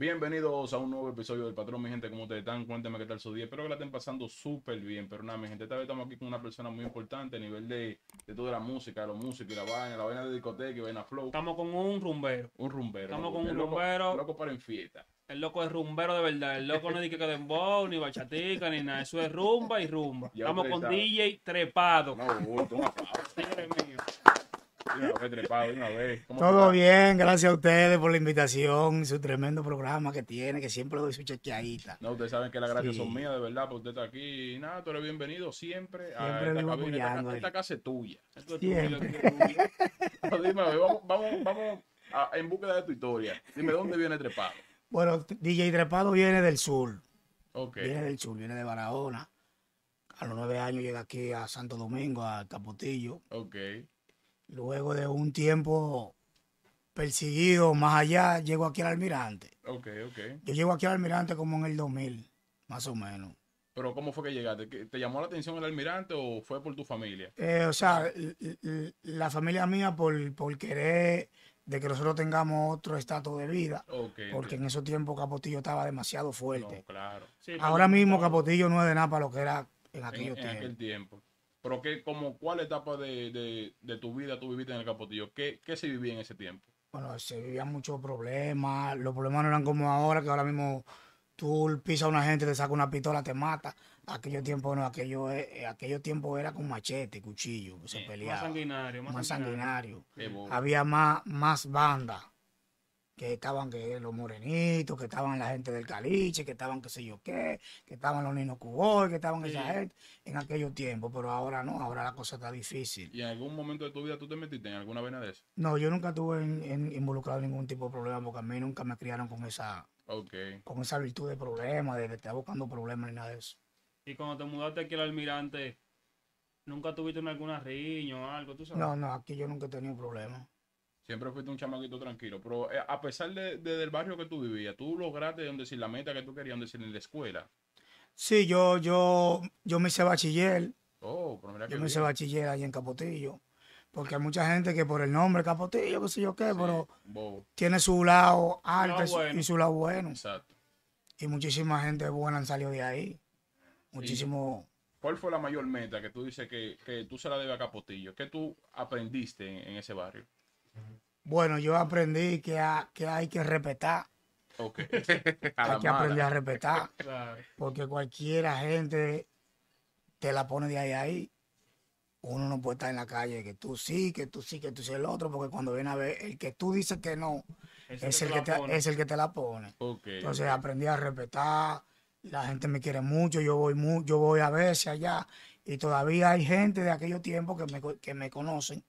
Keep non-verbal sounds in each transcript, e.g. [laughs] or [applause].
Bienvenidos a un nuevo episodio del Patrón, mi gente, ¿cómo te están? Cuéntame qué tal su día. Espero que la estén pasando súper bien, pero nada, mi gente, esta vez estamos aquí con una persona muy importante a nivel de, toda la música, los músicos y la vaina, la vaina de discoteca y vaina flow. Estamos con un rumbero. Un rumbero. Estamos con un rumbero. Loco para en fiesta. El loco es rumbero de verdad. El loco no es que dembow, ni bachatica, ni nada. Eso es rumba y rumba. Estamos con DJ trepado. Todo bien, gracias a ustedes por la invitación, su tremendo programa que tiene, que siempre lo doy su chequeadita. No, ustedes saben que las gracias son mías, de verdad, porque usted está aquí. Y nada, tú eres bienvenido siempre, a esta cabina. Esta, casa es tuya. Esto es dime, vamos, vamos, vamos en búsqueda de tu historia. Dime, ¿dónde viene Trepado? Bueno, DJ Trepado viene del sur. Okay. Viene del sur, viene de Barahona. A los nueve años llega aquí a Santo Domingo, a Capotillo. Ok. Luego de un tiempo perseguido más allá, llego aquí al almirante. Ok, ok. Yo llego aquí al almirante como en el 2000, más o menos. Pero ¿cómo fue que llegaste? ¿Te llamó la atención el almirante o fue por tu familia? Eh, o sea, la familia mía por, querer de que nosotros tengamos otro estatus de vida. porque en esos tiempos Capotillo estaba demasiado fuerte. claro. Ahora mismo Capotillo no es de nada para lo que era en aquellos aquel tiempo. Pero como, ¿cuál etapa de, tu vida tú viviste en el Capotillo? ¿Qué, ¿Qué se vivía en ese tiempo? Bueno, se vivían muchos problemas. Los problemas no eran como ahora, que ahora mismo tú pisas a una gente, te saca una pistola, te mata. Aquello tiempo no, aquello, eh, eh, aquellos era con machete, cuchillo, se eh, peleaba. Más sanguinario, más, Había más, más bandas que estaban que los morenitos, que estaban la gente del caliche, que estaban qué sé yo qué, que estaban los niños cuboy, que estaban esa gente en aquellos tiempos, pero ahora no, ahora la cosa está difícil. ¿Y en algún momento de tu vida tú te metiste en alguna vena de eso? No, yo nunca tuve involucrado en ningún tipo de problema porque a mí nunca me criaron con esa, okay. con esa virtud de problema, de, estar buscando problemas ni nada de eso. Y cuando te mudaste aquí al almirante, ¿nunca tuviste alguna riña o algo? No, no, aquí yo nunca he tenido problema. Siempre fuiste un chamaquito tranquilo, pero eh, a pesar de, del barrio que tú vivías, tú lograste donde decir la meta que tú querías, decir en la escuela. Sí, yo, yo, yo me hice bachiller. Oh, pero mira yo me hice bachiller ahí en Capotillo. Porque hay mucha gente que por el nombre Capotillo, qué sé yo qué, pero tiene su lado alto y su lado bueno. Exacto. Y muchísima gente buena salió de ahí. Muchísimo. ¿Cuál fue la mayor meta que tú dices que, que tú se la debes a Capotillo? ¿Qué tú aprendiste en ese barrio? Bueno, yo aprendí que, que hay que respetar. [laughs] hay [laughs] que aprender a respetar. [laughs] porque cualquiera gente te la pone de ahí a ahí. Uno no puede estar en la calle que tú sí, que tú sí, que tú sí el otro, porque cuando viene a ver, el que tú dices que no, es, el, que te, es el, que te, la pone. Entonces aprendí a respetar, la gente me quiere mucho, yo voy, yo voy a veces allá, y todavía hay gente de aquellos tiempos que me, que me conocen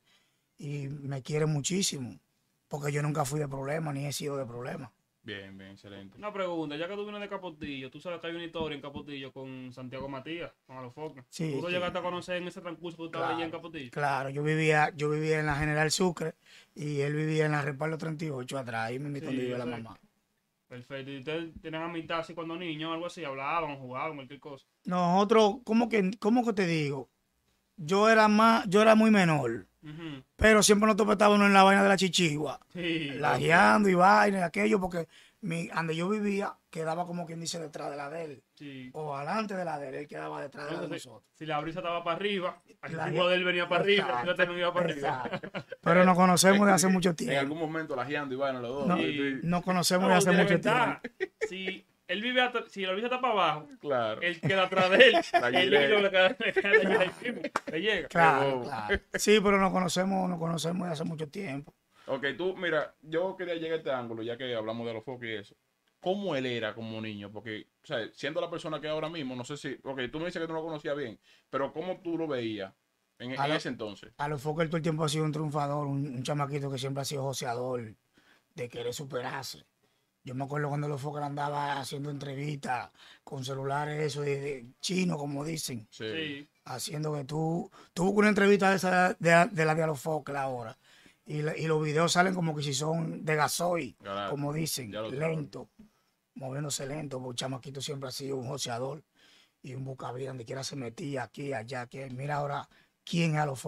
y me quiere muchísimo, porque yo nunca fui de problema ni he sido de problema. Bien, bien, excelente. Una pregunta, ya que tú vienes de Capotillo, tú sabes que hay una historia en Capotillo con Santiago Matías, con Alofoca. Sí. ¿Tú llegaste a conocer en ese transcurso que estabas allí en Capotillo? Claro, yo vivía, yo vivía en la General Sucre y él vivía en la Reparlo 38 atrás, y me invitó a la mamá. Perfecto. ¿Y ustedes tienen amistad así cuando niños algo así? ¿Hablaban, jugaban, cualquier cosa? Nosotros, ¿cómo que, cómo que te digo? Yo era más, yo era muy menor. Pero siempre nos uno en la vaina de la chichigua. lajeando y vaina y aquello, porque mi, donde yo vivía quedaba como quien dice detrás de la de él. O adelante de la de él, él quedaba detrás de nosotros. Si, la brisa estaba para arriba, el chichigua de él venía para arriba, para arriba. Pero nos conocemos de hace mucho tiempo. En algún momento lajeando y vaina los dos. No, nos conocemos desde de hace mucho tiempo él vive si lo hasta para abajo, claro. el que atrás de él, le llega. Claro, Sí, pero nos conocemos, nos conocemos desde hace mucho tiempo. Ok, tú, mira, yo quería llegar a este ángulo, ya que hablamos de los focos y eso. ¿Cómo él era como niño? Porque, o sea, siendo la persona que ahora mismo, no sé si, ok, tú me dices que tú no lo conocías bien, pero ¿cómo tú lo veías? En, ese entonces. A los focos él todo el tiempo ha sido un triunfador, un, un chamaquito que siempre ha sido joseador, de querer superarse yo me acuerdo cuando los Fokker andaba haciendo entrevistas con celulares, eso chino, como dicen. Sí. Haciendo que tú. Tuvo una entrevista de, la de los Fokker ahora. Y, los videos salen como que si son de gasoil, como dicen, lento, moviéndose lento, porque Chamaquito siempre ha sido un joseador y un bucabí donde quiera se metía, aquí, allá, aquí. Mira ahora quién es a los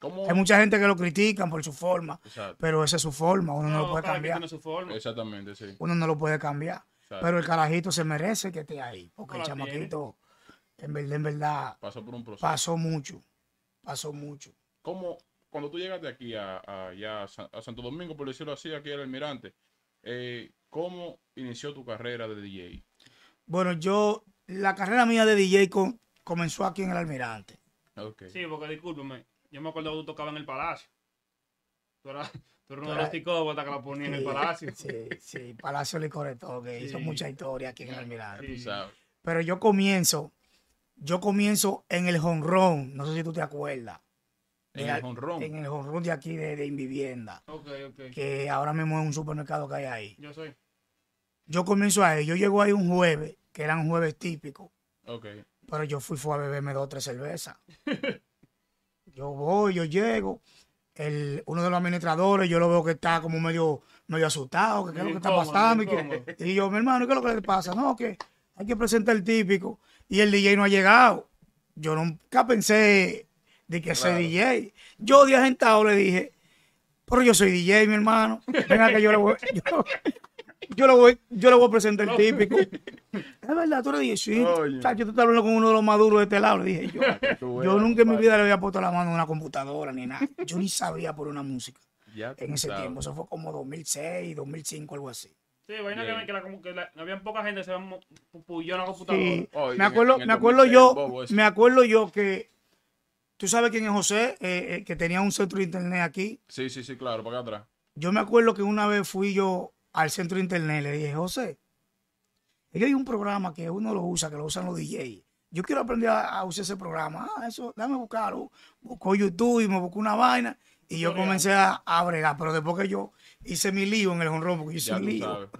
hay mucha gente que lo critican por su forma, pero esa es su forma, uno no, lo puede cambiar. forma. Exactamente, sí. Uno no lo puede cambiar. Pero el carajito se merece que esté ahí, porque el chamaquito, en verdad, pasó mucho, pasó mucho. Como cuando tú llegaste aquí a, Santo Domingo, por decirlo así, aquí al Almirante, eh, ¿cómo inició tu carrera de DJ? Bueno, yo, la carrera mía de DJ comenzó aquí en el Almirante. Sí, porque discúlpame, yo me acuerdo que tú tocabas en el Palacio. Tú eras, tú eras uno de los que la ponía en el Palacio. Sí, sí, Palacio Licoretó, que hizo mucha historia aquí en el Almirante. Pero yo comienzo, yo comienzo en el Honrón, no sé si tú te acuerdas. En el honrón? En el honrón de aquí de, de Invivienda. Ok, ok. Que ahora mismo es un supermercado que hay ahí. Yo soy. Yo comienzo ahí. Yo llego ahí un jueves, que eran jueves típicos. Ok. Pero yo fui, fue a beberme dos o tres cervezas. [laughs] Yo voy, yo llego. El, uno de los administradores, yo lo veo que está como medio, medio asustado, que qué es lo que está pasando. Y, yo, mi hermano, ¿qué es lo que le pasa? No, que hay que presentar el típico. Y el DJ no ha llegado. Yo nunca pensé de que ese sea DJ. Yo de agentado le dije, pero yo soy DJ, mi hermano. Venga que yo le voy, [laughs] yo, yo lo voy, yo lo voy a presentar el típico. [laughs] Es verdad, tú eres 18. Yo te tú hablando con uno de los maduros de este lado. Le dije yo. [laughs] yo nunca en mi vida le había puesto la mano a una computadora ni nada. Yo ni sabía por una música. en ese tiempo, eso fue como 2006, 2005, algo así. Sí, vaina que, que, la, que la, había poca gente se puyó en la computadora. me acuerdo, me acuerdo yo, me acuerdo yo que tú sabes quién es José, eh, eh, que tenía un centro de internet aquí. Sí, sí, sí, claro, para acá atrás. Yo me acuerdo que una vez fui yo al centro de internet. Le dije, José, hay un programa que uno lo usa, que lo usan los DJs. Yo quiero aprender a, usar ese programa. Ah, eso, dame buscarlo. busco YouTube y me busco una vaina. Y yo comencé a, bregar, pero después que yo hice mi lío en el honrón, porque hice mi lío.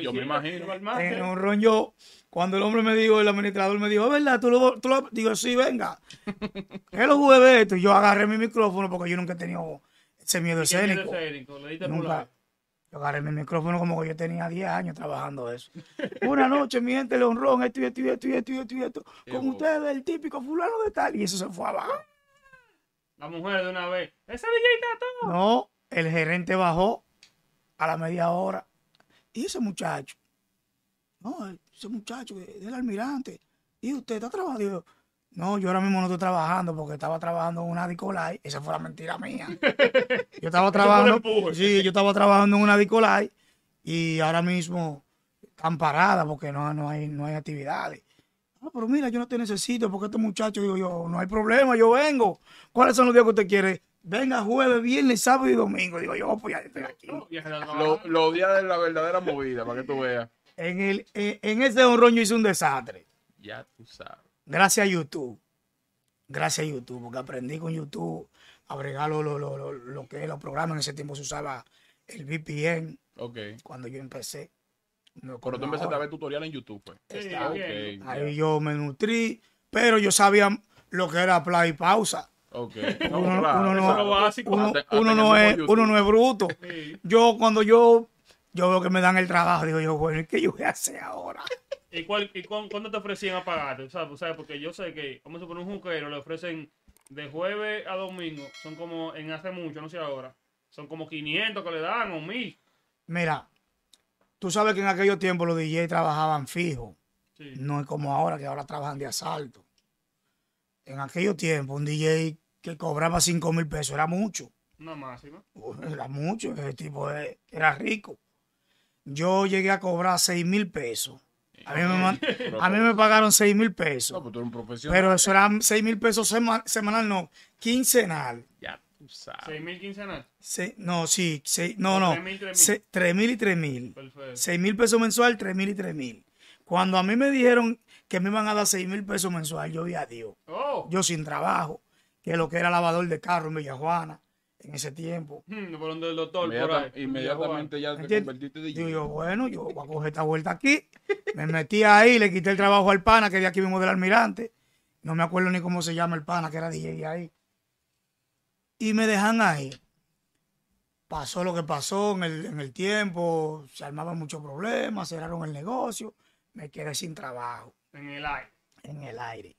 yo, me imagino. En el honrón yo, cuando el hombre me dijo, el administrador me dijo, ¿verdad? ¿Tú lo, tú Digo, sí, venga. que [laughs] lo jugué esto? Y yo agarré mi micrófono porque yo nunca he tenido ese miedo escénico. nunca. Yo agarré mi micrófono como que yo tenía 10 años trabajando eso. Una noche, mi gente, honró. esto y esto y esto y esto y esto, esto Con ustedes, el típico fulano de tal. Y eso se fue abajo. La mujer de una vez. esa DJ todo! No, el gerente bajó a la media hora. Y ese muchacho. No, ese muchacho, del almirante. Y usted está trabajando. No, yo ahora mismo no estoy trabajando porque estaba trabajando en una Dicolai. Esa fue la mentira mía. [laughs] Yo estaba trabajando. yo estaba trabajando en una Dicolai y ahora mismo están paradas porque no, no, hay, no hay actividades. No, ah, pero mira, yo no te necesito porque este muchacho, digo yo, no hay problema, yo vengo. ¿Cuáles son los días que usted quiere? Venga jueves, viernes, sábado y domingo. Digo yo, pues ya estoy aquí. Los días de la verdadera movida, para que tú veas. En, el, en, ese honrón yo hice un desastre. Ya tú sabes. Gracias a YouTube. Gracias a YouTube, porque aprendí con YouTube a bregar lo, que es los programas. En ese tiempo se usaba el VPN. Okay. Cuando yo empecé. Cuando tú empezaste a ver tutoriales en YouTube, pues. Ahí yo me nutrí, pero yo sabía lo que era play pausa. uno, no, es bruto. Yo cuando yo, yo veo que me dan el trabajo, digo yo, bueno, ¿qué yo voy a hacer ahora? ¿Y cuándo te ofrecían a pagarte? porque yo sé que, como se pone un juquero le ofrecen de jueves a domingo, son como, en hace mucho, no sé ahora, son como 500 que le dan o 1000. Mira, tú sabes que en aquellos tiempos los DJ trabajaban fijo. No es como ahora, que ahora trabajan de asalto. En aquellos tiempos, un DJ que cobraba 5 mil pesos era mucho. Una máxima. Era mucho, ese tipo era rico. Yo llegué a cobrar 6 mil pesos a mí me, a mí me pagaron 6 mil pesos. No, pero pues tú eres un profesional. Pero eso eran 6 mil pesos semanal, no, quincenal. Ya tú sabes. ¿6 mil quincenal? no, sí, no, no. 3 mil y 3 mil. 6 mil pesos mensual, 3 mil y 3 mil. Cuando a mí me dijeron que me iban a dar 6 mil pesos mensual, yo vi a Dios. Oh. Yo sin trabajo, que lo que era lavador de carro en Villa Juana en ese tiempo. No hmm, por donde doctor, Inmediatamente ya te convertiste de yo, bueno, yo voy a coger esta vuelta aquí. Me metí ahí, le quité el trabajo al pana, que de aquí mismo del almirante. No me acuerdo ni cómo se llama el pana, que era DJ ahí. Y me dejan ahí. Pasó lo que pasó en el, tiempo, se armaban muchos problemas, cerraron el negocio, me quedé sin trabajo. En el aire. En el aire.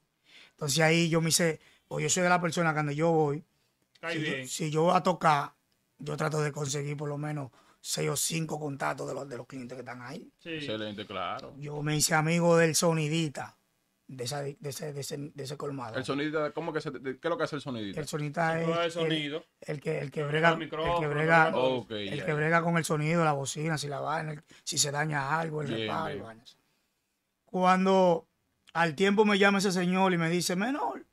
Entonces ahí yo me hice, o pues yo soy de la persona cuando yo voy, si yo, voy a tocar, yo trato de conseguir por lo menos seis o cinco contactos de los, de los clientes que están ahí. Sí. Excelente, claro. Yo me hice amigo del sonidita. De, ese, de, ese, de, ese, colmado. El sonidita, ¿cómo ¿qué es lo que hace el sonidita? El sonidita es el, que, el que brega, el, que brega, el que brega con el sonido, la bocina, si la si se daña algo, el reparo. Cuando al tiempo me llama ese señor y me dice, menor,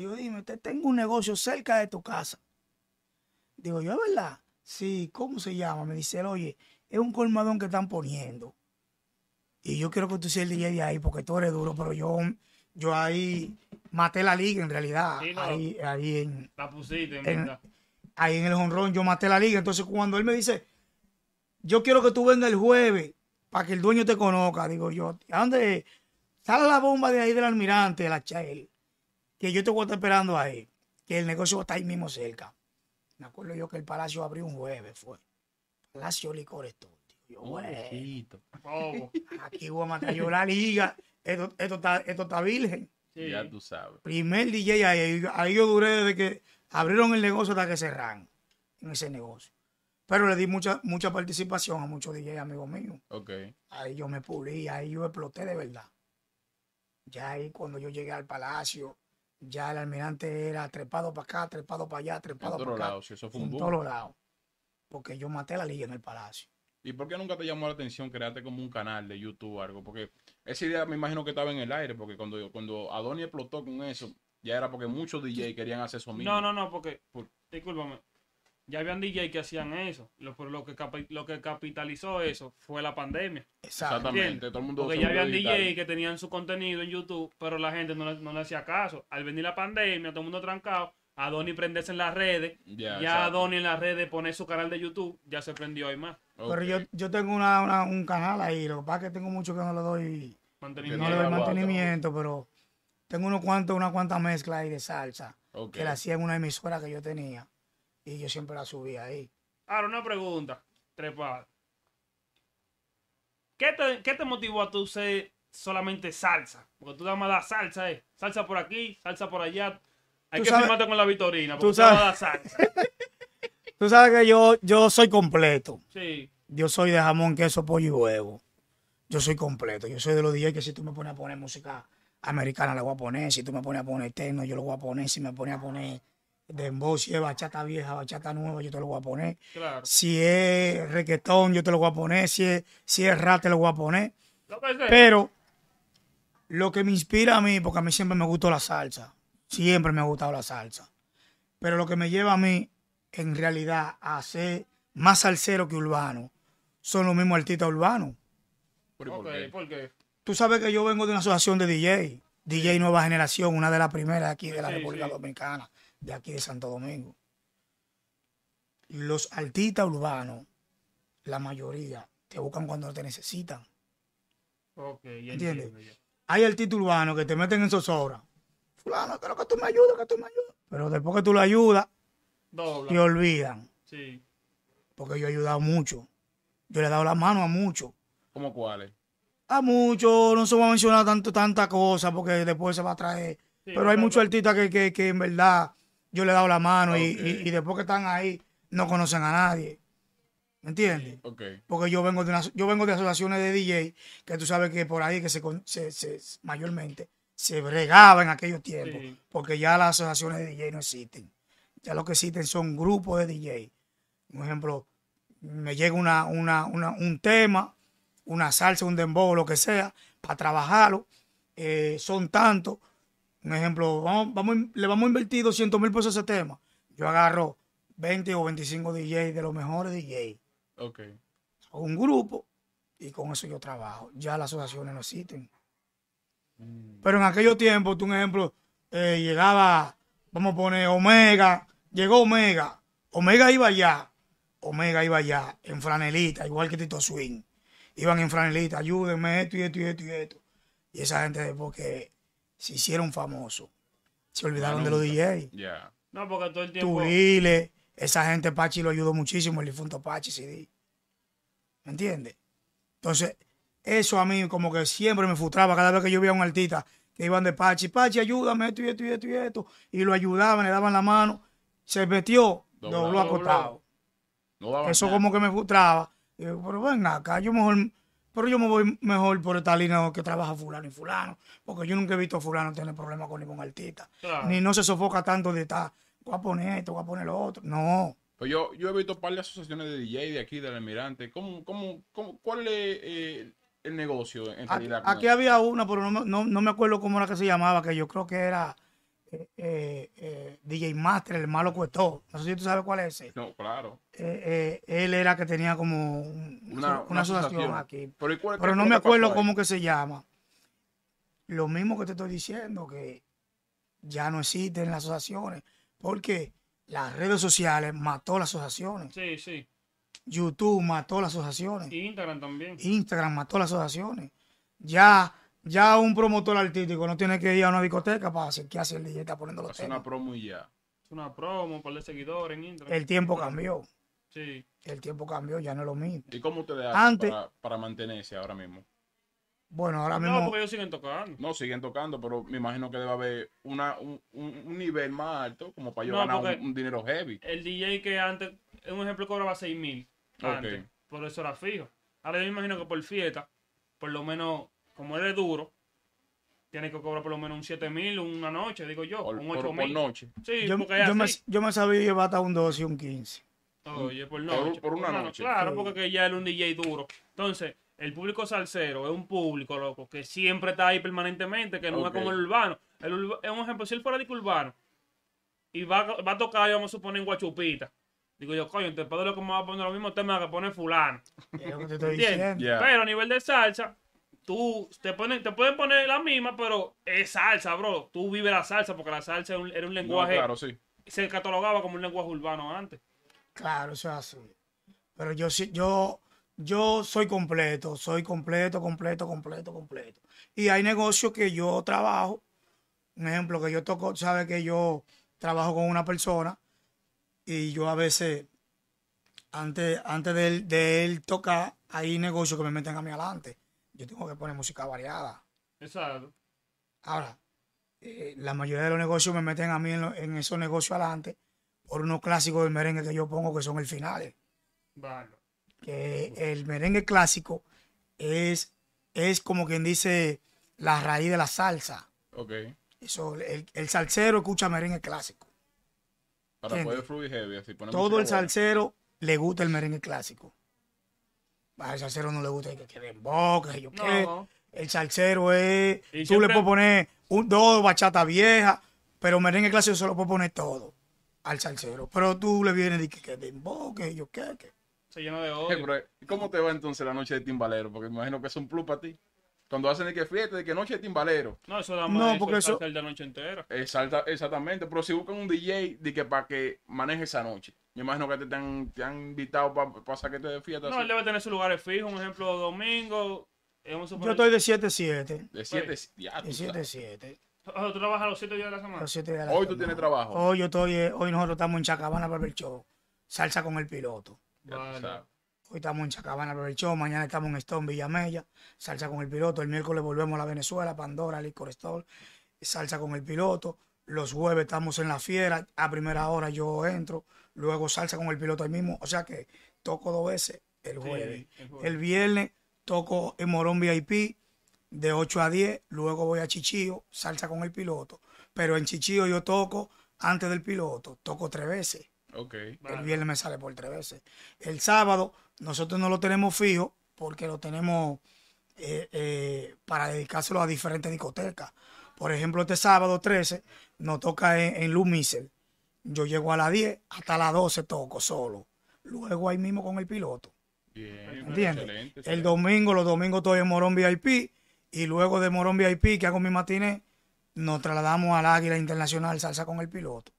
Digo, dime, usted tengo un negocio cerca de tu casa. Digo, yo, ¿es verdad? Sí, ¿cómo se llama? Me dice él, oye, es un colmadón que están poniendo. Y yo quiero que tú seas el día de ahí, porque tú eres duro, pero yo, yo ahí maté la liga en realidad. ahí, ahí en, ahí en el honrón yo maté la liga. Entonces cuando él me dice, yo quiero que tú vengas el jueves para que el dueño te conozca, digo yo, ¿a dónde? Sale la bomba de ahí del almirante, de la Chael que yo te voy estar esperando ahí, que el negocio está ahí mismo cerca. Me acuerdo yo que el Palacio abrió un jueves, fue. Palacio Licores tío. Yo, bueno, [laughs] aquí voy a matar yo la liga. Esto, está, virgen. Sí. Ya tú sabes. Primer DJ ahí, ahí yo duré desde que abrieron el negocio hasta que cerraron en ese negocio. Pero le di mucha, mucha participación a muchos DJ amigos míos. Okay. Ahí yo me pulí, ahí yo exploté de verdad. Ya ahí cuando yo llegué al palacio, ya el almirante era trepado para acá, trepado para allá, trepado para acá. Lado, si eso fue todos lados. Porque yo maté la liga en el palacio. ¿Y por qué nunca te llamó la atención crearte como un canal de YouTube o algo? Porque esa idea me imagino que estaba en el aire, porque cuando, cuando Adonis explotó con eso, ya era porque muchos DJ querían hacer eso mismo. No, no, no, porque, discúlpame, ya habían DJ que hacían eso, lo, lo que, lo que capitalizó eso fue la pandemia. Exactamente, Porque ya habían DJs DJ que tenían su contenido en YouTube, pero la gente no, le hacía caso. Al venir la pandemia, todo el mundo trancado, a Donnie prenderse en las redes. ya a en las redes pone su canal de YouTube, ya se prendió ahí más. Pero yo, tengo un canal ahí, lo que pasa es que tengo mucho que no le doy mantenimiento, mantenimiento pero tengo unos cuantos, una cuanta mezcla ahí de salsa que la hacía en una emisora que yo tenía. Y yo siempre la subía ahí. Ahora, una pregunta, trepa. ¿Qué te, ¿Qué te motivó a tú ser solamente salsa? Porque tú nada más salsa, ¿eh? Salsa por aquí, salsa por allá. Hay que firmarte con la Vitorina, porque tú, sabes, tú salsa. [laughs] tú sabes que yo, yo soy completo. Sí. Yo soy de jamón, queso, pollo y huevo. Yo soy completo. Yo soy de los días que si tú me pones a poner música americana, la voy a poner. Si tú me pones a poner techno, yo lo voy a poner. Si me pones a poner vos si es bachata vieja, bachata nueva, yo te lo voy a poner. Si es requetón, yo te lo voy a poner. Si es, si rap, te lo voy a poner. Pero lo que me inspira a mí, porque a mí siempre me gustó la salsa, siempre me ha gustado la salsa. Pero lo que me lleva a mí, en realidad, a ser más salsero que urbano, son los mismos artistas urbanos. ¿Por, okay, ¿Por qué? Tú sabes que yo vengo de una asociación de DJ, DJ Nueva Generación, una de las primeras aquí de la República Dominicana de aquí de Santo Domingo. Los artistas urbanos, la mayoría, te buscan cuando te necesitan. Ok, ¿Entiendes? Hay artistas urbanos que te meten en zozobra. Fulano, quiero que tú me ayudas, que tú me ayudas. Pero después que tú lo ayudas, te olvidan. Sí. Porque yo he ayudado mucho. Yo le he dado la mano a muchos. ¿Cómo cuáles? A muchos. No se va a mencionar tanto, tanta cosa porque después se va a traer. Pero hay muchos artistas que, que en verdad yo le he dado la mano y, después que están ahí no conocen a nadie. ¿Me entiendes? Porque yo vengo de una, yo vengo de asociaciones de DJ que tú sabes que por ahí que se, mayormente se bregaba en aquellos tiempos, porque ya las asociaciones de DJ no existen. Ya lo que existen son grupos de DJ. Por ejemplo, me llega una, un tema, una salsa, un dembow, lo que sea, para trabajarlo. Eh, son tantos un ejemplo, vamos, le vamos a invertir 200 mil pesos a ese tema. Yo agarro 20 o 25 DJs de los mejores DJs. Ok. un grupo y con eso yo trabajo. Ya las asociaciones no existen. Mm. Pero en aquellos tiempos, tú un ejemplo, eh, llegaba, vamos a poner Omega, llegó Omega, Omega iba allá, Omega iba allá, en franelita, igual que Tito Swing. Iban en franelita, ayúdenme esto y esto y esto y esto. Y esa gente, porque se hicieron famosos. Se olvidaron de los DJs. Yeah. No, porque todo el tiempo. esa gente Pachi lo ayudó muchísimo, el difunto Pachi CD. ¿Me entiendes? Entonces, eso a mí como que siempre me frustraba cada vez que yo veía a un artista que iban de Pachi, Pachi, ayúdame, esto y esto y esto y esto. Y lo ayudaban, le daban la mano, se metió, dobló, acotado. eso como que me frustraba. pero ven acá, yo mejor pero yo me voy mejor por esta línea que trabaja fulano y fulano, porque yo nunca he visto a fulano tener problemas con ningún artista. Ni no se sofoca tanto de estar, voy a poner esto, voy a poner lo otro. No. Pues yo, yo he visto un par de asociaciones de DJ de aquí, del Almirante. ¿Cómo, cómo, cuál es eh, el negocio en realidad? Aquí, había una, pero no me acuerdo cómo era que se llamaba, que yo creo que era eh, eh, DJ Master, el malo cuestó. No sé si tú sabes cuál es ese. No, claro. Eh, él era que tenía como una, asociación, aquí. Pero, no me acuerdo cómo que se llama. Lo mismo que te estoy diciendo, que ya no existen las asociaciones. Porque las redes sociales mató las asociaciones. Sí, sí. YouTube mató las asociaciones. Instagram también. Instagram mató las asociaciones. Ya ya un promotor artístico no tiene que ir a una discoteca para hacer qué hace el DJ, está poniendo los Hace es una promo y ya. Es una promo, para el seguidor en Instagram. El tiempo cambió. Sí. El tiempo cambió, ya no es lo mismo. ¿Y cómo ustedes hacen para, mantenerse ahora mismo? Bueno, ahora mismo... No, porque ellos siguen tocando. No, siguen tocando, pero me imagino que debe haber una, un, nivel más alto como para yo ganar un- dinero heavy. El DJ que antes, un ejemplo, cobraba 6 mil. Antes. Por eso era fijo. Ahora yo me imagino que por fiesta, por lo menos como eres duro, tiene que cobrar por lo menos un 7 mil una noche, digo yo, un 8 mil. noche. Sí, yo, me, yo me sabía llevar hasta un 12 y un 15. Oye, por noche. Por, una, noche. Claro, porque ya era un DJ duro. Entonces, el público salsero es un público, loco, que siempre está ahí permanentemente, que no es como el urbano. El es un ejemplo, si el fuera urbano y va, a tocar, vamos a suponer, en Guachupita. Digo yo, coño, entonces, padre lo va a poner los mismos temas que pone fulano. ¿Entiendes? Pero a nivel de salsa, tú te ponen, te pueden poner la misma, pero es salsa, bro. Tú vives la salsa porque la salsa era un, lenguaje. claro, sí. Se catalogaba como un lenguaje urbano antes. Claro, eso es así. Pero yo yo yo soy completo, soy completo, completo, completo, completo. Y hay negocios que yo trabajo, un ejemplo que yo toco, sabe que yo trabajo con una persona y yo a veces antes antes de él, de él tocar hay negocios que me meten a mí adelante yo tengo que poner música variada. Exacto. Ahora, eh, la mayoría de los negocios me meten a mí en, esos negocios adelante por unos clásicos del merengue que yo pongo que son el final. Vale. Que el merengue clásico es, es como quien dice la raíz de la salsa. Ok. el, el salsero escucha merengue clásico. Para poder heavy, así Todo el salsero le gusta el merengue clásico al salsero no le gusta que quede en boca, yo qué. El salsero es. tú le puedes poner un, dos bachata vieja, pero merengue clásico se lo puedes poner todo al salsero. Pero tú le vienes y que quede en boca, yo qué. Se llena de odio. ¿Cómo te va entonces la noche de timbalero? Porque me imagino que es un plus para ti. Cuando hacen de que fiesta, de que noche es timbalero. No, eso da más. No, porque eso. Es de noche entera. exactamente. Pero si buscan un DJ de que para que maneje esa noche. Me imagino que te, han, te han, invitado para pa saquete de fiesta. No, él debe tener sus lugares fijos. Un ejemplo, domingo. Yo estoy de 7-7. De 7-7. De 7-7. ¿Tú trabajas los 7 días de la semana? Los 7 días de la semana. Hoy tú tienes trabajo. Hoy yo estoy, eh, hoy nosotros estamos en Chacabana para ver el show. Salsa con el piloto. Hoy estamos en Chacabana, show, Mañana estamos en Stone, Villamella. Salsa con el piloto. El miércoles volvemos a la Venezuela, Pandora, Licor Store. Salsa con el piloto. Los jueves estamos en La Fiera. A primera hora yo entro. Luego salsa con el piloto ahí mismo. O sea que toco dos veces el jueves. el, viernes toco en Morón VIP de 8 a 10. Luego voy a Chichío, salsa con el piloto. Pero en Chichío yo toco antes del piloto. Toco tres veces. Okay, el viernes me sale por tres veces. El sábado nosotros no lo tenemos fijo porque lo tenemos eh, eh, para dedicárselo a diferentes discotecas. Por ejemplo, este sábado 13 nos toca en, Lumisel. Yo llego a las 10, hasta las 12 toco solo. Luego ahí mismo con el piloto. ¿Entiendes? el domingo, los domingos estoy en Morón VIP y luego de Morón VIP, que hago mi matiné, nos trasladamos al Águila Internacional Salsa con el piloto.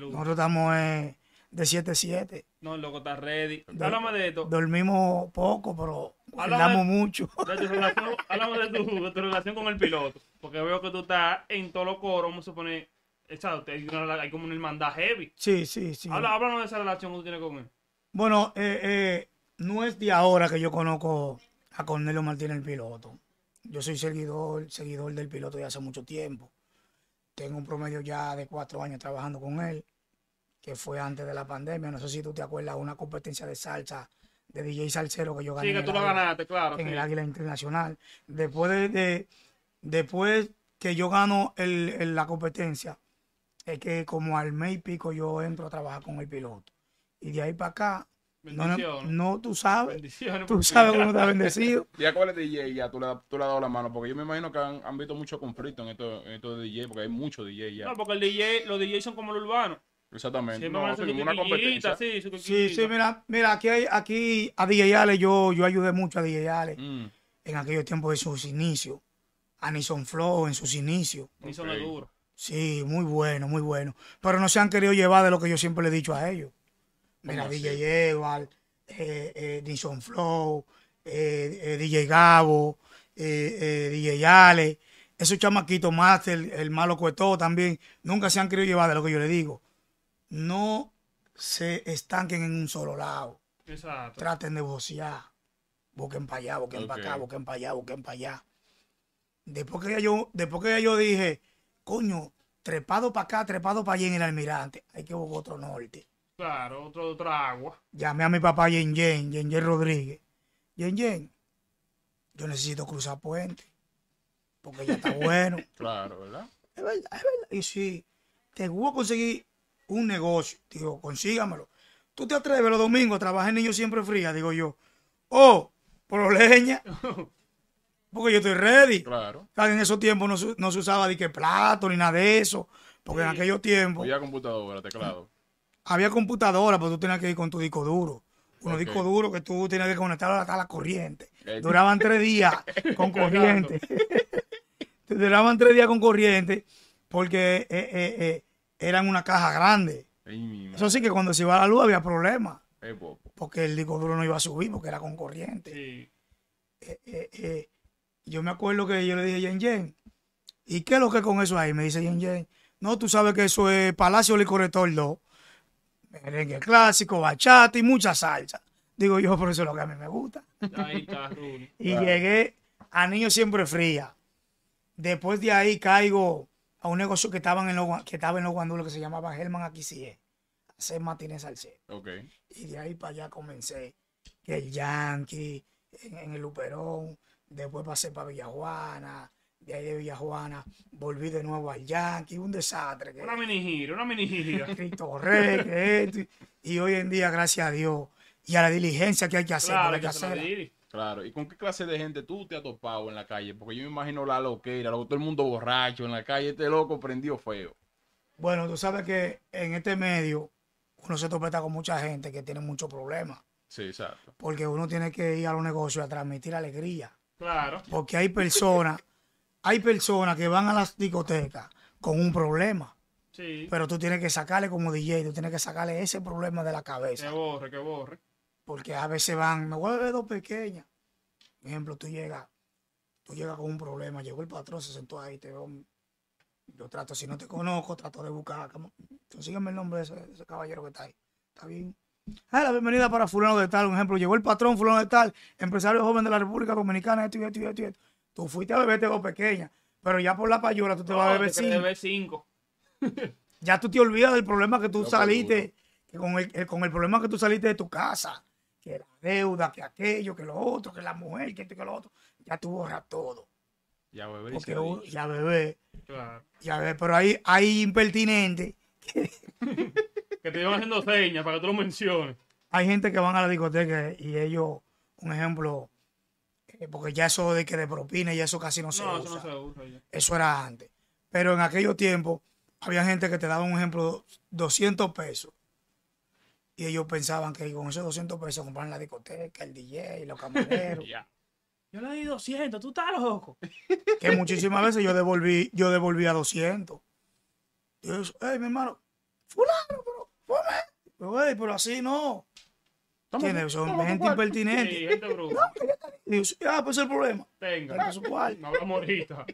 Nosotros estamos en, de 7-7. No, el loco, está ready. Háblame de esto. Dormimos poco, pero hablamos mucho. De [laughs] hablamos de tu, relación con el piloto. Porque veo que tú estás en todo lo coro vamos a suponer. hay, como una hermandad heavy. Sí, sí, sí. Habla, háblanos de esa relación que tú tienes con él. Bueno, eh, eh, no es de ahora que yo conozco a Cornelio Martínez, el piloto. Yo soy seguidor, seguidor del piloto de hace mucho tiempo. Tengo un promedio ya de cuatro años trabajando con él que fue antes de la pandemia. No sé si tú te acuerdas, una competencia de salsa de DJ Salcero que yo gané. Sí, que tú ganaste, claro. En el Águila Internacional. Después de, después que yo gano el, la competencia, es que como al mes y pico yo entro a trabajar con el piloto. Y de ahí para acá, no, tú sabes. Tú sabes cómo te bendecido. ¿Y a cuál es DJ? Ya tú le, tú le has dado la mano. Porque yo me imagino que han, visto mucho conflicto en esto, en esto de DJ. Porque hay muchos DJ ya. No, porque el DJ, los DJ son como los urbanos. Exactamente. sí, Sí, sí, mira, mira, aquí hay, aquí a DJ Ale, yo, yo ayudé mucho a DJ Ale mm. en aquellos tiempos de sus inicios. A Nison Flow en sus inicios. es Sí, muy bueno, muy bueno. Pero no se han querido llevar de lo que yo siempre le he dicho a ellos. Mira, DJ Eval, eh, eh Flow, eh, eh, DJ Gabo, DJ Ale. Esos chamaquitos Master, el malo Cuetó también, nunca se han querido llevar de lo que yo le digo no se estanquen en un solo lado. Exacto. Traten de bocear. Busquen para allá, busquen para acá, busquen para allá, busquen para allá. Después que yo, después que yo dije, coño, trepado para acá, trepado para allá en el almirante, hay que buscar otro norte. Claro, otro, otra agua. Llamé a mi papá Yen Yen, Yen Yen Rodríguez. Yen Yen, yo necesito cruzar puente. Porque ya está [laughs] bueno. claro, ¿verdad? Es verdad, es verdad. Y sí, te voy a conseguir un negocio. Digo, consígamelo. ¿Tú te atreves los domingos a trabajar en niño siempre fría? Digo yo. Oh, por leña. [laughs] Porque yo estoy ready. Claro. En esos tiempos no, se usaba de que plato ni nada de eso. Porque en aquellos tiempos. Había computadora, teclado. Había computadora, pero tú tenías que ir con tu disco duro. Un disco duro que tú tenías que conectar a la, cala corriente. [laughs] Duraban tres días con corriente. [laughs] Duraban tres días con corriente. Porque eh, eh, eh, eran una caja grande. Eso sí que cuando se iba a la luz había problemas. Eh, porque el licor duro no iba a subir porque era con corriente. Eh, eh, yo me acuerdo que yo le dije a Yen Yen, ¿y qué es lo que con eso ahí? Me dice Yen Yen, no, tú sabes que eso es Palacio Licor 2, merengue clásico, bachata y mucha salsa. Digo yo, por eso es lo que a mí me gusta. [laughs] y llegué a Niño Siempre Fría. Después de ahí caigo a un negocio que estaba en los, que estaba en los guandulos que se llamaba Germán Aquisier, hacer Martínez Salcedo. Okay. Y de ahí para allá comencé, que el Yankee, en, el Luperón, después pasé para Villajuana, de ahí de Villajuana, volví de nuevo al Yankee, un desastre. una mini gira, una mini gira. [laughs] Cristo Rey, que y, hoy en día, gracias a Dios, y a la diligencia que hay que hacer, que hacer, Claro, ¿y con qué clase de gente tú te has topado en la calle? Porque yo me imagino la loquera, todo el mundo borracho en la calle, este loco prendió feo. Bueno, tú sabes que en este medio uno se topeta con mucha gente que tiene muchos problemas. Sí, exacto. Porque uno tiene que ir a los negocios a transmitir alegría. Claro. Porque hay personas, hay personas que van a las discotecas con un problema. Sí. Pero tú tienes que sacarle como DJ, tú tienes que sacarle ese problema de la cabeza. Que borre, que borre. Porque a veces van, me voy a beber dos pequeñas. Por ejemplo, tú llegas, tú llegas con un problema, llegó el patrón, se sentó ahí, te veo. Yo trato, si no te conozco, trato de buscar. Consígueme el nombre de ese, caballero que está ahí. Está bien. Ah, la bienvenida para fulano de tal, un ejemplo, llegó el patrón fulano de tal, empresario joven de la República Dominicana, esto y esto y esto, Tú fuiste a beberte dos pequeñas, pero ya por la payola tú te vas a beber cinco. ya tú te olvidas del problema que tú saliste, con, con el problema que tú saliste de tu casa que la deuda, que aquello, que lo otro, que la mujer, que esto, que lo otro, ya tú borras todo. Ya bebé. Porque ya bebé. Claro. Ya bebé, pero hay, hay impertinentes [laughs] que... te llevan haciendo señas para que tú lo menciones. Hay gente que van a la discoteca y ellos, un ejemplo, eh, porque ya eso de que de propina y eso casi no, se usa. Eso, eso era antes. Pero en aquellos tiempos había gente que te daba un ejemplo 200 pesos y ellos pensaban que con esos 200 pesos comprarían la discoteca, el DJ, los [laughs] camareros. Yo le di 200, tú estás loco. [laughs] Que muchísimas veces yo devolví, yo devolví a 200. Y yo, hey, mi hermano, fulano, pero, Pero pero así no. tiene son gente impertinente. Sí, gente bruta [laughs] ah, pues el problema. Tenga. Su no hablamos ahorita.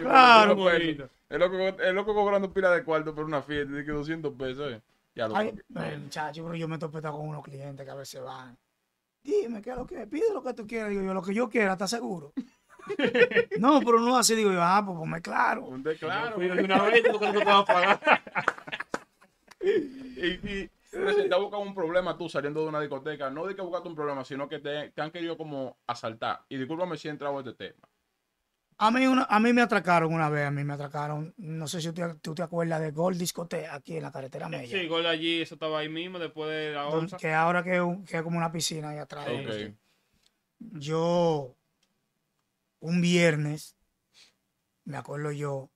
claro. Es loco, es loco cobrando pila de cuarto por una fiesta, de que 200 pesos. Eh. Ya Ay, muchacho, pero yo me he con unos clientes que a veces van. Dime, ¿qué es lo que Pide lo que tú quieras. Digo yo, lo que yo quiera, ¿estás seguro? [laughs] no, pero no así. Digo yo, ah, pues ponme claro. Ponte claro. de una vez, tú que te vas a pagar. [laughs] y, si te buscado un problema tú saliendo de una discoteca, no de que buscaste un problema, sino que te, te han querido como asaltar. Y discúlpame si he entrado a este tema. A mí, me atracaron una vez, a mí me atracaron. No sé si tú, te acuerdas de gol Discote aquí en la carretera media. Sí, Gold allí, eso estaba ahí mismo después de la onza. Que ahora que, es como una piscina ahí atrás. Ok. Yo, un viernes, me acuerdo yo,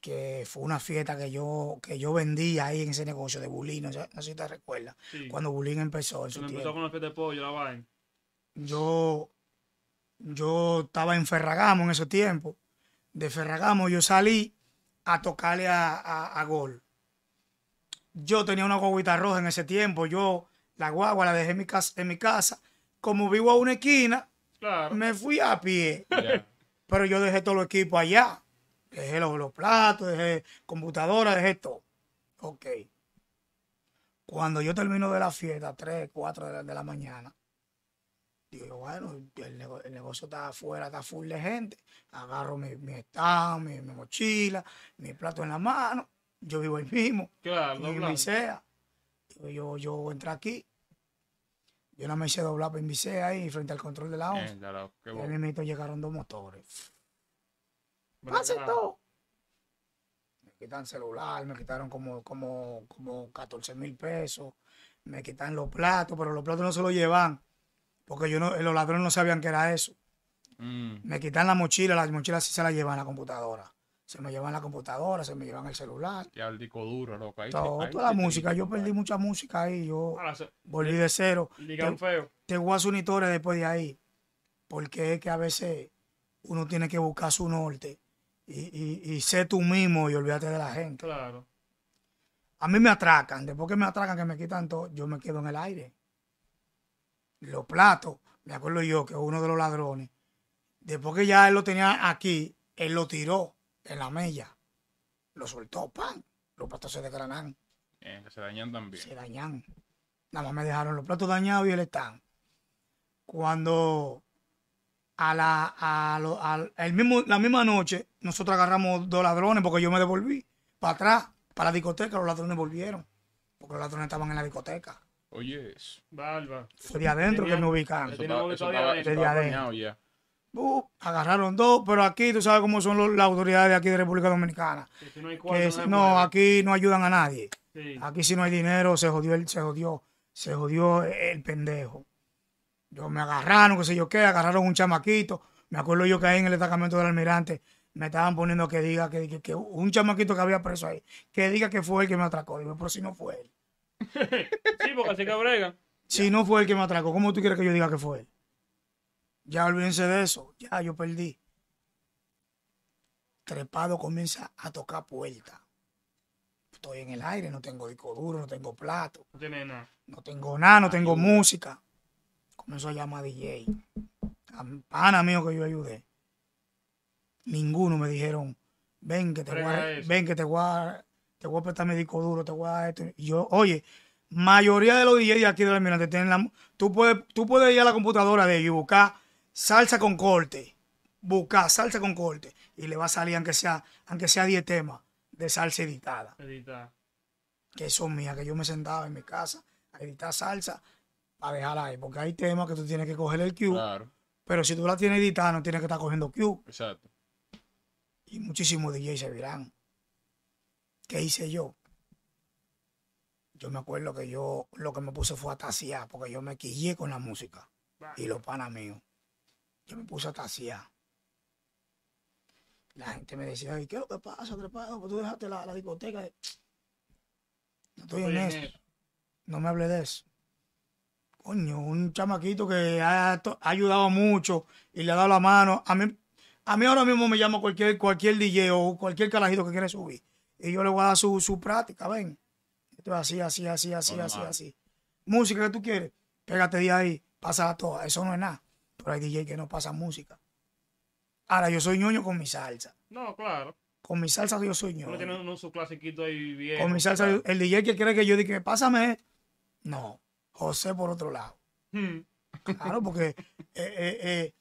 que fue una fiesta que yo, que yo vendí ahí en ese negocio de Bulín, no sé, si te recuerdas, sí. cuando Bulín empezó. En empezó con la fiesta de pollo, la vaina. Yo yo estaba en Ferragamo en ese tiempo. De Ferragamo yo salí a tocarle a, Gol. Yo tenía una guaguita roja en ese tiempo. Yo la guagua la dejé en mi casa. Como vivo a una esquina, me fui a pie. [laughs] Pero yo dejé todo el equipo allá. Dejé los, platos, dejé computadora, dejé todo. Ok. Cuando yo termino de la fiesta, 3, 4 de la mañana, Digo, bueno, el, negocio está afuera, está full de gente. Agarro mi, mi mi, mochila, mi plato en la mano. Yo vivo ahí mismo. Claro, no ah". yo, yo entré aquí. Yo no me hice doblar para CE ahí frente al control de la ONU. y al mismo llegaron dos motores. Pase todo. Me quitan celular, me quitaron como, como, como 14 mil pesos. Me quitan los platos, pero los platos no se los llevan porque yo los ladrones no sabían que era eso. Mm. Me quitan la mochila, las mochilas sí se las llevan a la computadora. Se me llevan la computadora, se me llevan el celular. y el disco duro, loco. Ahí, Todo, toda la música. Yo perdí mucha música ahí. Yo ah, volví eh, de cero. Te, feo. tengo voy a su después de ahí. Porque es que a veces uno tiene que buscar su norte. Y, y, y sé tú mismo y olvídate de la gente. Claro. A mí me atracan. Después que me atracan, que me quitan todo, yo me quedo en el aire los platos, me acuerdo yo que uno de los ladrones, después que ya él lo tenía aquí, él lo tiró en la mella, lo soltó, pan Los platos se desgranaron eh, se dañan también. Se dañan. Nada más me dejaron los platos dañados y él está Cuando a la, a, el mismo, la misma noche, nosotros agarramos dos ladrones porque yo me devolví para atrás, para la discoteca, los ladrones volvieron, porque los ladrones estaban en la discoteca. Oye, Barba. Fue de adentro que me ubicaron. De adentro. agarraron dos, pero aquí tú sabes cómo son las autoridades de aquí de República Dominicana. no, aquí no ayudan a nadie. Aquí si no hay dinero, se jodió el, se jodió, se jodió el pendejo. Yo me agarraron, qué sé yo qué, agarraron un chamaquito. Me acuerdo yo que ahí en el destacamento del almirante me estaban poniendo que diga que, un chamaquito que había preso ahí, que diga que fue el que me atracó. Digo, pero si no fue él. [laughs] sí, porque así que Si no fue el que me atracó, ¿cómo tú quieres que yo diga que fue él? Ya olvídense de eso. Ya, yo perdí. Trepado comienza a tocar puerta. Estoy en el aire, no tengo disco duro, no tengo plato. No nada. No tengo nada, no tengo música. Comenzó a llamar DJ. A pana mío que yo ayudé. Ninguno me dijeron, ven que te voy ven que te voy te voy a prestar mi duro, te voy a dar esto. Y yo, oye, mayoría de los DJs aquí de la Almirante tienen la... Tú puedes, tú puedes ir a la computadora de ellos y buscar salsa con corte. Buscar salsa con corte. Y le va a salir, aunque sea, aunque sea 10 temas, de salsa editada. Editada. Que son mías que yo me sentaba en mi casa a editar salsa para dejarla ahí. Porque hay temas que tú tienes que coger el cue. Claro. Pero si tú la tienes editada, no tienes que estar cogiendo cue. Exacto. Y muchísimos DJs se virán. ¿Qué hice yo? Yo me acuerdo que yo lo que me puse fue a tasear, porque yo me quillé con la música y los panas míos. Yo me puse a tasear. La gente me decía, ¿qué es lo que pasa, trepado? Pues tú dejaste la, discoteca. No estoy en eso. No me hable de eso. Coño, un chamaquito que ha, ayudado mucho y le ha dado la mano. A mí, a mí ahora mismo me llama cualquier, cualquier DJ o cualquier carajito que quiera subir. Y yo le voy a dar su, práctica, ven. Esto es así, así, así, así, así, así. Música que tú quieres, pégate de ahí, pásala toda. Eso no es nada. Pero hay DJ que no pasa música. Ahora, yo soy ñoño con mi salsa. No, claro. Con mi salsa yo soy ñoño. Tiene un, su ahí bien. Con mi salsa, el DJ que quiere que yo diga, pásame. No, José por otro lado. Hmm. Claro, porque eh, eh, eh,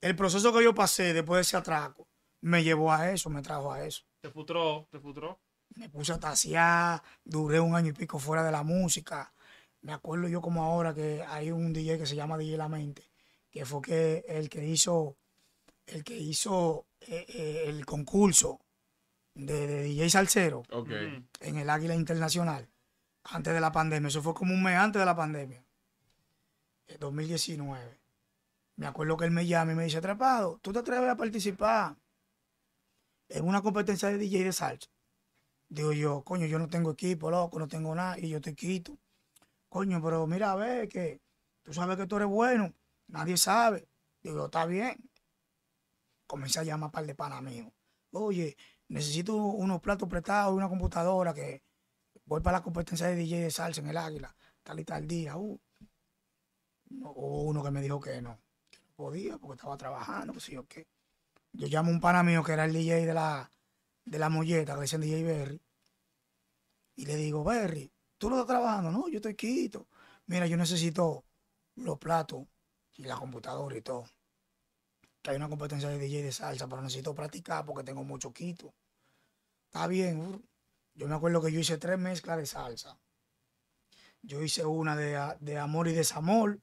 el proceso que yo pasé después de ese atraco me llevó a eso, me trajo a eso. Te putró, te putró. Me puse a tasear, duré un año y pico fuera de la música. Me acuerdo yo como ahora que hay un DJ que se llama DJ La Mente, que fue que el que hizo, el que hizo eh, eh, el concurso de, DJ Salcero en el Águila Internacional, antes de la pandemia. Eso fue como un mes antes de la pandemia, el 2019. Me acuerdo que él me llama y me dice, atrapado, ¿tú te atreves a participar? en una competencia de DJ de salsa. Digo yo, coño, yo no tengo equipo, loco, no tengo nada, y yo te quito. Coño, pero mira, a ver, que tú sabes que tú eres bueno, nadie sabe. Digo, está bien. Comencé a llamar a par de panas Oye, necesito unos platos prestados y una computadora que voy para la competencia de DJ de salsa en el Águila, tal y tal día. Uh. Hubo uno que me dijo que no, que no podía porque estaba trabajando, que sí o qué. Yo llamo a un pana mío que era el DJ de la, de la molleta, que dice DJ Berry, y le digo, Berry, ¿tú no estás trabajando? No, yo estoy quito. Mira, yo necesito los platos y la computadora y todo. Que hay una competencia de DJ de salsa, pero necesito practicar porque tengo mucho quito. Está bien. Uh, yo me acuerdo que yo hice tres mezclas de salsa. Yo hice una de, amor y desamor,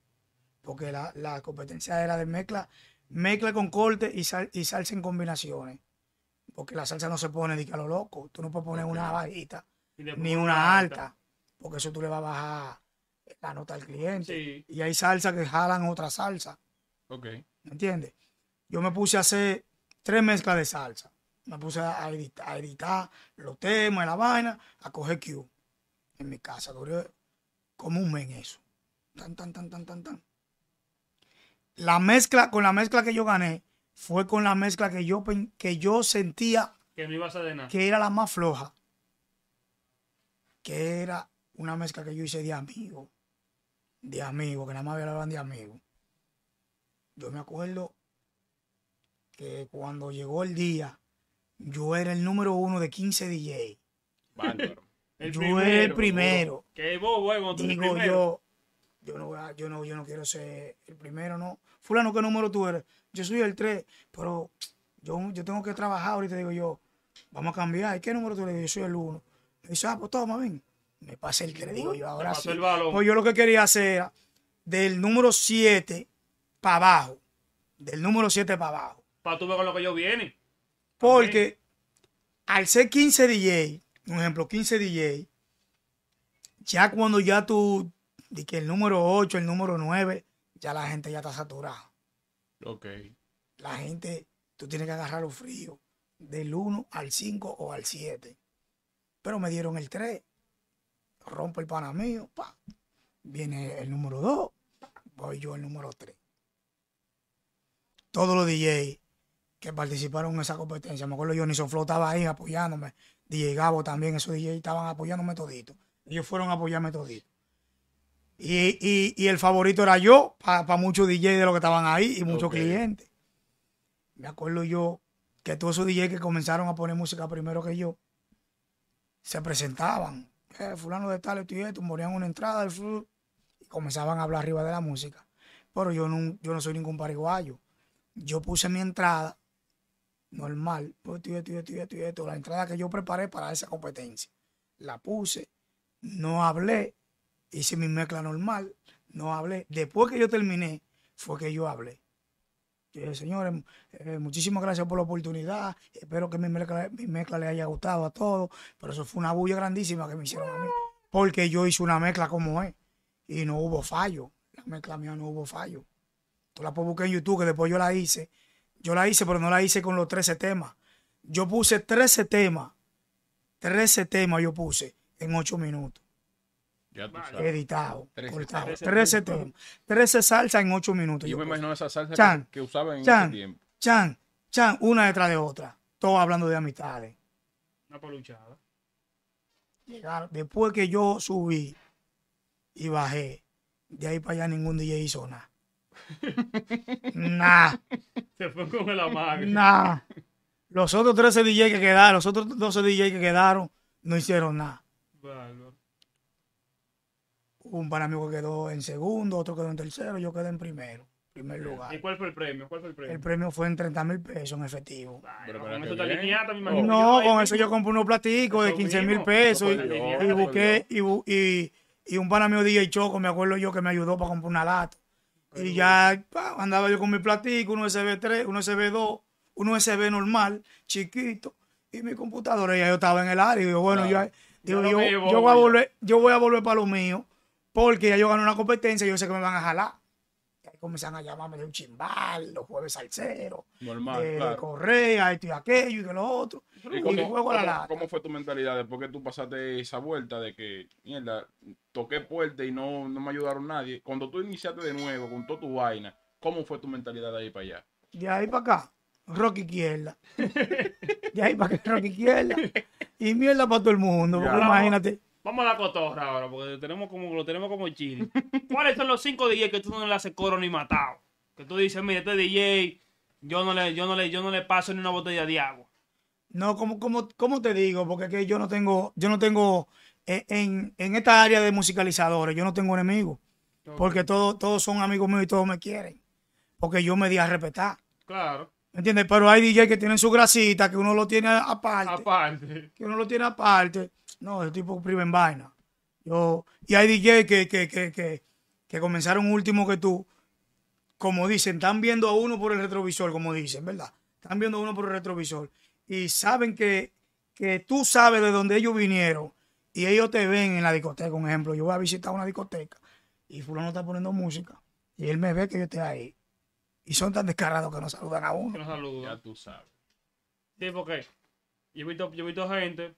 porque la, la competencia era de mezcla mezcla con corte y, y salsa en combinaciones. Porque la salsa no se pone ni que a lo loco. Tú no puedes poner una bajita ni una alta, porque eso tú le vas a bajar la nota al cliente. Y hay salsa que jalan otra salsa. Ok. ¿Me entiendes? Yo me puse a hacer tres mezclas de salsa. Me puse a editar, los temas, la vaina, a coger Q en mi casa. como un en eso. Tan, tan, tan, tan, tan, tan la mezcla, con la mezcla que yo gané, fue con la mezcla que yo, que yo sentía que, era la más floja. Que era una mezcla que yo hice de amigo. De amigo, que nada más hablaban de amigo. Yo me acuerdo que cuando llegó el día, yo era el número uno de 15 DJ. yo era el primero. Qué Digo yo, yo no, yo no, yo no quiero ser el primero, no. Fulano, ¿qué número tú eres? Yo soy el 3, pero yo, yo tengo que trabajar ahorita, digo yo, vamos a cambiar. ¿Y qué número tú eres? Yo soy el 1. Me dice, ah, pues toma, ven. Me pasé el 3, digo yo, ahora sí. Pues yo lo que quería hacer era del número 7 para abajo. Del número 7 para abajo. Para tú ver con lo que yo viene. Porque al ser 15 DJ, un ejemplo, 15 DJ, ya cuando ya tú de que el número 8, el número 9, ya la gente ya está saturada. Ok. La gente, tú tienes que agarrar los fríos del 1 al 5 o al 7. Pero me dieron el 3. Rompo el pana mío, pa. Viene el número 2, voy yo el número 3. Todos los DJs que participaron en esa competencia, me acuerdo yo, Nison Flow estaba ahí apoyándome, DJ Gabo también, esos DJs estaban apoyándome todito. Ellos fueron a apoyarme todito. Y, el favorito era yo, para muchos DJs de los que estaban ahí y muchos clientes. Me acuerdo yo que todos esos DJs que comenzaron a poner música primero que yo, se presentaban. Eh, fulano de tal, esto y esto, morían una entrada del y comenzaban a hablar arriba de la música. Pero yo no, yo no soy ningún pariguayo. Yo puse mi entrada normal, estoy pues, esto esto la entrada que yo preparé para esa competencia. La puse, no hablé, hice mi mezcla normal, no hablé. Después que yo terminé, fue que yo hablé. Dije, señores, eh, muchísimas gracias por la oportunidad. Espero que mi mezcla, mi les haya gustado a todos. Pero eso fue una bulla grandísima que me hicieron a mí. Porque yo hice una mezcla como es. Y no hubo fallo. La mezcla mía no hubo fallo. Tú la puedes buscar en YouTube, que después yo la hice. Yo la hice, pero no la hice con los 13 temas. Yo puse 13 temas. 13 temas yo puse en 8 minutos. Ya tú Editado. 13, cortado. 13, 13, 13, salsas en 8 minutos. Yo, me imagino esa salsa que usaban en chan, ese tiempo. Chan, chan, una detrás de otra. Todos hablando de amistades. Una poluchada. Después que yo subí y bajé, de ahí para allá ningún DJ hizo nada. [laughs] Nada. Se fue con el amargo. Nada. Los otros 13 DJ que quedaron, los otros 12 DJ que quedaron, no hicieron nada. Bueno un pana amigo quedó en segundo, otro quedó en tercero, yo quedé en primero, primer lugar. ¿Y cuál fue el premio? ¿Cuál fue el premio? El premio fue en 30 mil pesos en efectivo. pero oh, no, con eso No, con eso yo compré unos platicos de 15 mil pesos y, y, busqué y, y, y un pana amigo DJ Choco, me acuerdo yo, que me ayudó para comprar una lata. y ya andaba yo con mi platico, un USB 3, un USB 2, un USB normal, chiquito, y mi computadora. Ya yo estaba en el área. Y digo, bueno, yo, yo, voy a volver, yo voy a volver para lo mío. Porque ya yo gané una competencia y yo sé que me van a jalar. Y ahí comenzaron a llamarme de un chimbal, los jueves salseros, Normal, de, Correa, esto y aquello y de lo otro. ¿Y, cómo, juego a la ¿Cómo fue tu mentalidad después que tú pasaste esa vuelta de que, mierda, toqué puerta y no, me ayudaron nadie? Cuando tú iniciaste de nuevo con toda tu vaina, ¿cómo fue tu mentalidad de ahí para allá? De ahí para acá. Rock izquierda. [laughs] De ahí para acá, rock izquierda. Y mierda para todo el mundo. Porque imagínate. Vamos a la cotorra ahora, porque lo tenemos como chile. [laughs] ¿Cuáles son los cinco DJs que tú no le haces coro ni matado? Que tú dices, mire, este DJ, yo no le, yo no le, yo no le paso ni una botella de agua. No, como, como, te digo, porque que yo no tengo, yo no tengo eh, en, en, esta área de musicalizadores, yo no tengo enemigos. Porque todos, todos son amigos míos y todos me quieren. Porque yo me di a respetar. Claro. ¿Me entiendes? Pero hay DJ que tienen su grasita, que uno lo tiene aparte. Aparte. Que uno lo tiene aparte no, ese tipo priven en vaina. Yo, y hay DJ que, que, comenzaron último que tú, como dicen, están viendo a uno por el retrovisor, como dicen, ¿verdad? Están viendo a uno por el retrovisor. Y saben que, que tú sabes de dónde ellos vinieron y ellos te ven en la discoteca, un ejemplo. Yo voy a visitar una discoteca y fulano está poniendo música y él me ve que yo estoy ahí. Y son tan descarados que no saludan a uno. Que saludan. Ya tú sabes. Sí, porque yo yo he visto gente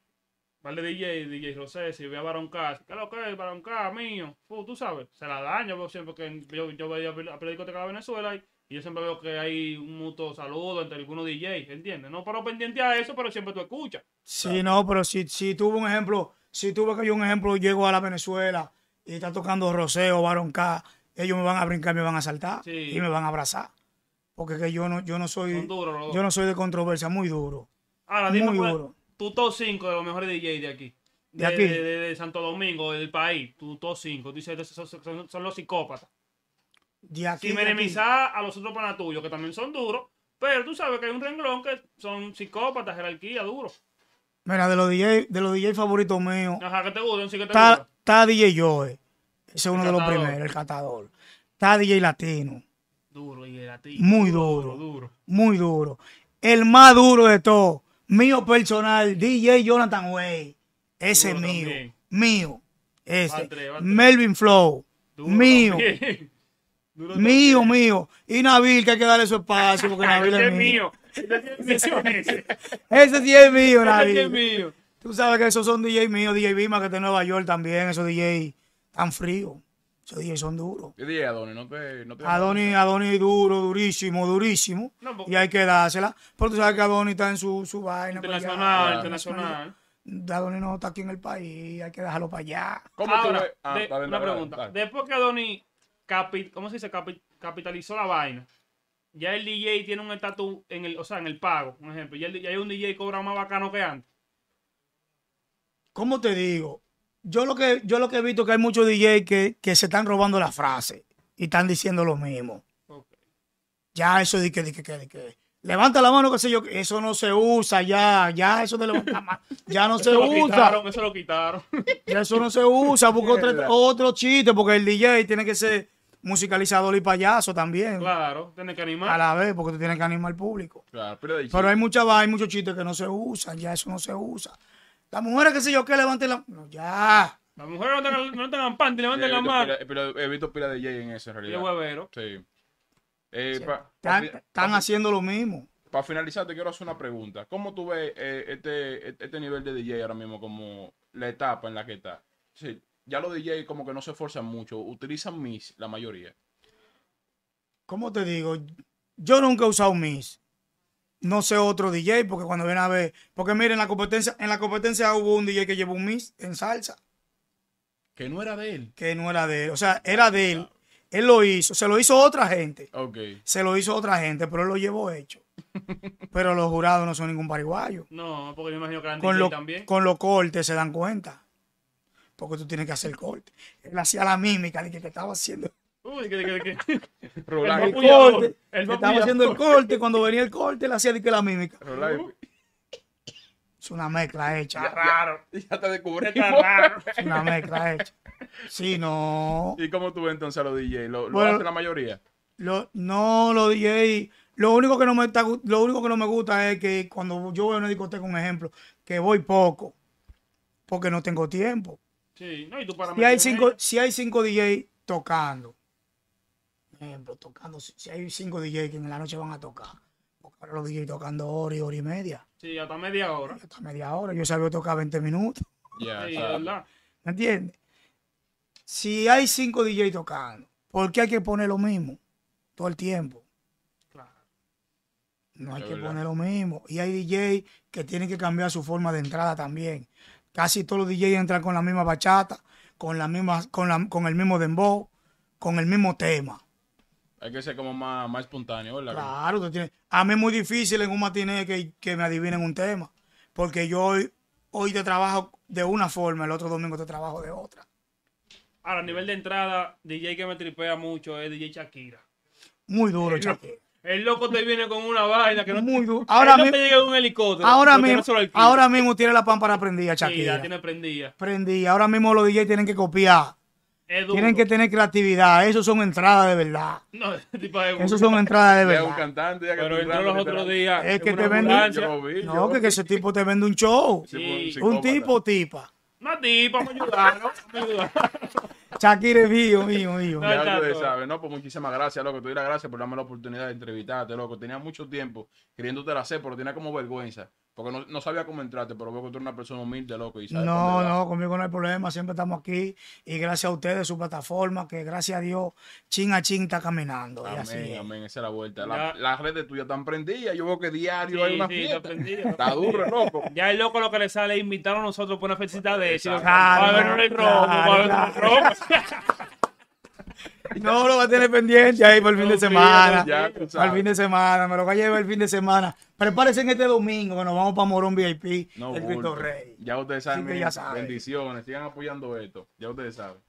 Vale DJ, DJ Rosé, si ve a Baron K, ¿qué es lo que es Baron K, mío? tú sabes, se la daño. yo siempre yo, veía a de Venezuela y, yo siempre veo que hay un mutuo saludo entre algunos DJs, ¿entiendes? No paro pendiente a eso, pero siempre tú escuchas. Sí, no, pero si, si tuvo un ejemplo, si tuve que yo un ejemplo, llego a la Venezuela y está tocando Rosé o Baron K, ellos me van a brincar, me van a saltar y me van a abrazar. Porque que yo no, yo no soy, yo no soy de controversia, muy duro. Ahora, muy duro. Tú, todos 5 de los mejores DJ de aquí. De, aquí. De, Santo Domingo, del país. Tú, todos 5. Dices, son, los psicópatas. De aquí. Sin a los otros panas que también son duros. Pero tú sabes que hay un renglón que son psicópatas, jerarquía, duros. Mira, de los DJ, de los DJ favoritos míos. Ajá, que te Está DJ Joe. Ese es uno de los primeros, el catador. Está DJ Latino. Duro, DJ Latino. Muy duro, duro. Muy duro. El más duro de todos mío personal, DJ Jonathan Way. Ese es mío. Mío. Este. Melvin Flow. mío. [laughs] mío, mío. Y Nabil, que hay que darle su espacio porque [laughs] Nabil es, es mío. Ese, ese sí es mío, [laughs] Nabil. Ese mío. Tú sabes que esos son DJ míos, DJ Bima, que está en Nueva York también, esos DJ tan fríos. Esos DJ son duros. ¿Qué dije, Adonis, no te... duro, durísimo, durísimo. Y hay que dársela. Porque tú sabes que Doni está en su, su vaina. Internacional, internacional. Adoni no está aquí en el país, hay que dejarlo para allá. ¿Cómo Ahora, ah, una pregunta. Después que Adoni capi... ¿cómo se capitalizó la vaina. Ya el DJ tiene un estatus en el, o sea, en el pago, por ejemplo. Ya, ya hay un DJ que cobra más bacano que antes. ¿Cómo te digo? yo lo que yo lo que he visto que hay muchos DJ que, se están robando la frase y están diciendo lo mismo. Ya eso de que, de que, de que, levanta la mano, que sé yo, eso no se usa ya, ya eso de ya no [laughs] eso se lo Quitaron, eso lo quitaron. [laughs] Ya eso no se usa, busca otro, chiste, porque el DJ tiene que ser musicalizador y payaso también. Claro, tiene que animar. A la vez, porque tú tienes que animar al público. Claro, pero, hay pero hay muchos chistes que no se usan, ya eso no se usa. Las mujeres, qué sé yo, qué, levanten la. ya. Las mujeres no tengan, no tengan levanten la mano. Pero he visto pila de DJ en eso, en realidad. Y huevero. Sí. Eh, están, haciendo lo mismo. Para finalizar, te quiero hacer una pregunta. ¿Cómo tú ves eh, este, este, este nivel de DJ ahora mismo como la etapa en la que está? Sí, ya los DJ como que no se esfuerzan mucho, utilizan MIS la mayoría. ¿Cómo te digo? Yo nunca he usado MIS no sé otro DJ, porque cuando viene a ver, porque miren, en la competencia, en la competencia hubo un DJ que llevó un Miss en salsa. Que no era de él. Que no era de él. O sea, era de él. Él lo hizo. Se lo hizo otra gente. Okay. Se lo hizo otra gente, pero él lo llevó hecho. [laughs] pero los jurados no son ningún pariguayo. No, porque yo imagino que la con también. Con los cortes se dan cuenta. Porque tú tienes que hacer corte. Él hacía la mímica de que te estaba haciendo. Uy, que, que, que. [laughs] estaba haciendo el corte. Cuando venía el corte, le hacía de que la mímica. Es una mezcla hecha. es raro. Ya, ya [laughs] te descubrí. Es una mezcla hecha. Sí, no. ¿Y cómo tú ves entonces a los DJ? ¿Lo, hace la mayoría? Lo, no, los DJ. Lo único, que no me está, lo único que no me gusta es que cuando yo voy a una discoteca, un ejemplo, que voy poco, porque no tengo tiempo. Sí, no, y tú para si, hay cinco, si hay cinco DJ tocando, por ejemplo, tocando, si hay cinco DJ que en la noche van a tocar, pues los DJs tocando hora y hora y media. Sí, hasta media hora. Hasta media hora, yo sabía tocar 20 minutos. Ya, ¿Me entiendes? Si hay cinco DJ tocando, ¿por qué hay que poner lo mismo todo el tiempo? Claro. No hay que poner lo mismo. Y hay DJ que tienen que cambiar su forma de entrada también. Casi todos los DJs entran con la misma bachata, con, la misma, con, con el mismo dembow, con el mismo tema. Hay que ser como más, espontáneo, Claro, a mí es muy difícil en un matiné que, que me adivinen un tema, porque yo hoy, hoy te trabajo de una forma, el otro domingo te trabajo de otra. Ahora, a nivel de entrada, DJ que me tripea mucho es DJ Shakira. Muy duro, Shakira. El loco te viene con una vaina que no, Muy duro. [laughs] Ahora mismo, un helicóptero. Ahora, mismo, tiene la pampa prendida, Shakira. Sí, tiene prendida. Prendida. Ahora mismo los DJ tienen que copiar tienen que tener creatividad. Eso son entradas de verdad. No, Eso son entradas de verdad. Un cantante, que Pero entró los otros días. Es que te vende. no, que ese tipo te vende un show. Un tipo, tipa. Una tipa, me ayudaron. Shakira es mío, mío, mío. No, ¿no? Pues muchísimas gracias, loco. Te doy las gracias por darme la oportunidad de entrevistarte, loco. Tenía mucho tiempo queriéndote la hacer, pero tenía como vergüenza. Porque no, no, sabía cómo entrarte, pero veo que tú eres una persona humilde, loco. Y no, no, conmigo no hay problema, siempre estamos aquí. Y gracias a ustedes, su plataforma, que gracias a Dios, chin a chin está caminando. Amén, amén, esa es la vuelta. La, las redes tuyas están prendidas, yo veo que diario hay una fiesta. Está, está duro, [laughs] loco. Ya el loco lo que le sale es a nosotros por una felicidad de eso. Claro, a ver, no le a ver, no rojo. No, lo va a tener pendiente ahí por el fin de semana. Ya, el fin de semana, me lo va a llevar el fin de semana. Prepárense en este domingo que nos vamos para Morón VIP, el Cristo Rey. Ya ustedes saben, bendiciones, sigan apoyando esto, ya ustedes saben.